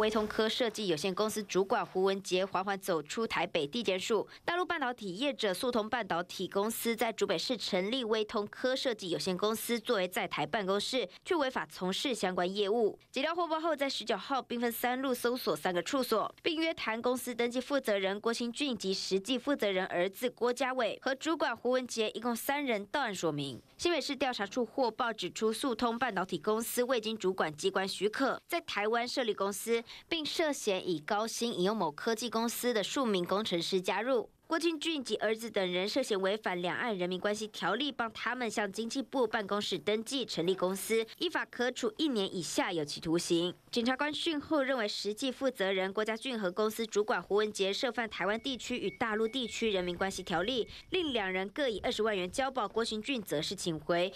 微通科设计有限公司主管胡文杰缓缓走出台北地检署。大陆半导体业者速通半导体公司在竹北市成立微通科设计有限公司作为在台办公室，却违法从事相关业务。接到获报后，在十九号兵分三路搜索三个处所，并约谈公司登记负责人郭新俊及实际负责人儿子郭家伟和主管胡文杰，一共三人到案说明。新北市调查处获报指出，速通半导体公司未经主管机关许可，在台湾设立公司。并涉嫌以高薪引诱某科技公司的数名工程师加入郭庆俊及儿子等人涉嫌违反《两岸人民关系条例》，帮他们向经济部办公室登记成立公司，依法可处一年以下有期徒刑。检察官讯后认为，实际负责人郭家俊和公司主管胡文杰涉犯《台湾地区与大陆地区人民关系条例》，令两人各以二十万元交保，郭庆俊则是请回。